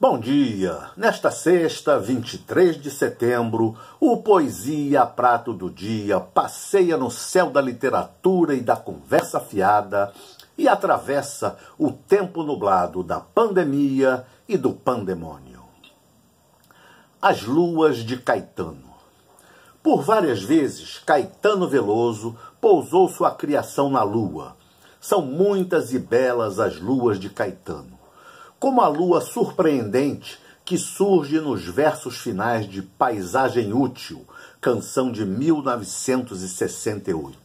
Bom dia! Nesta sexta, 23 de setembro, o Poesia Prato do Dia passeia no céu da literatura e da conversa fiada e atravessa o tempo nublado da pandemia e do pandemônio. As Luas de Caetano Por várias vezes, Caetano Veloso pousou sua criação na lua. São muitas e belas as luas de Caetano como a lua surpreendente que surge nos versos finais de Paisagem Útil, canção de 1968.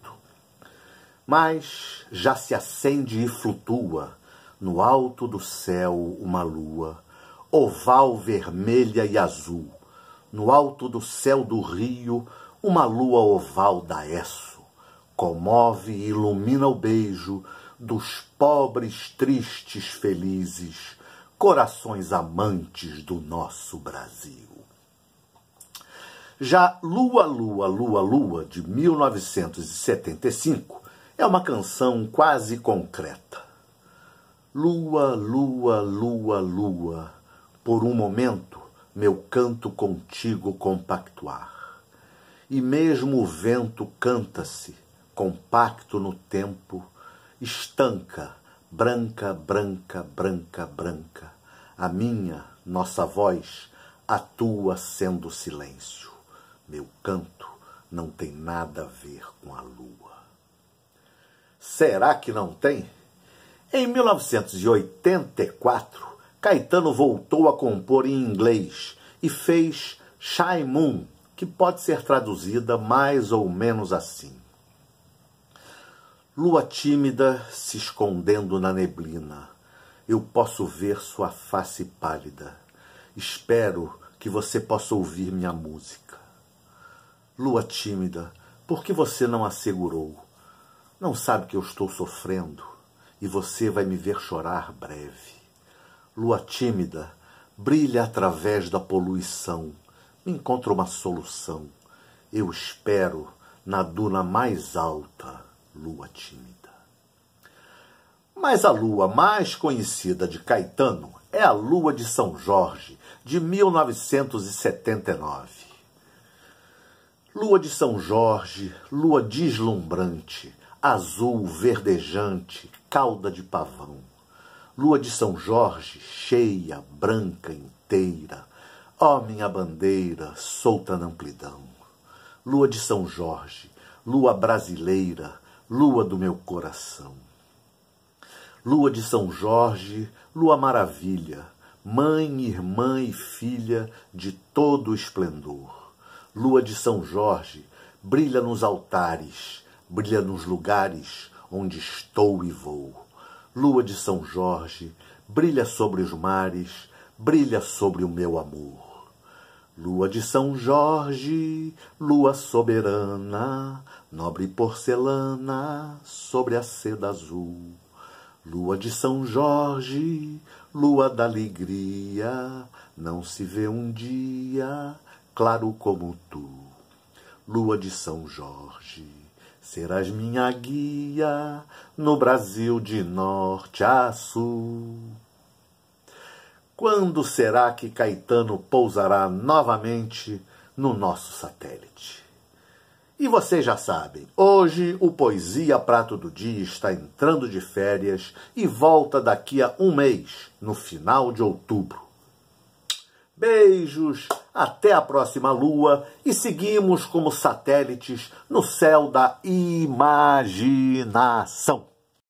Mas já se acende e flutua no alto do céu uma lua, oval vermelha e azul, no alto do céu do rio, uma lua oval da Esso, comove e ilumina o beijo dos pobres tristes felizes corações amantes do nosso Brasil. Já Lua, Lua, Lua, Lua, de 1975, é uma canção quase concreta. Lua, lua, lua, lua, por um momento meu canto contigo compactuar. E mesmo o vento canta-se, compacto no tempo, estanca branca, branca, branca, branca, a minha, nossa voz, a tua sendo silêncio. Meu canto não tem nada a ver com a lua. Será que não tem? Em 1984, Caetano voltou a compor em inglês e fez Shy Moon, que pode ser traduzida mais ou menos assim. Lua tímida se escondendo na neblina, eu posso ver sua face pálida. Espero que você possa ouvir minha música. Lua tímida, por que você não a segurou? Não sabe que eu estou sofrendo e você vai me ver chorar breve. Lua tímida, brilha através da poluição. Me encontra uma solução. Eu espero na duna mais alta Lua Tímida. Mas a lua mais conhecida de Caetano é a Lua de São Jorge, de 1979. Lua de São Jorge, lua deslumbrante, azul verdejante, cauda de pavão. Lua de São Jorge, cheia, branca, inteira. Ó minha bandeira, solta na amplidão. Lua de São Jorge, lua brasileira, lua do meu coração. Lua de São Jorge, lua maravilha, mãe, irmã e filha de todo o esplendor. Lua de São Jorge, brilha nos altares, brilha nos lugares onde estou e vou. Lua de São Jorge, brilha sobre os mares, brilha sobre o meu amor. Lua de São Jorge, lua soberana, nobre porcelana sobre a seda azul. Lua de São Jorge, lua da alegria, não se vê um dia claro como tu. Lua de São Jorge, serás minha guia no Brasil de norte a sul. Quando será que Caetano pousará novamente no nosso satélite? E vocês já sabem, hoje o Poesia Prato do Dia está entrando de férias e volta daqui a um mês, no final de outubro. Beijos, até a próxima lua e seguimos como satélites no céu da imaginação.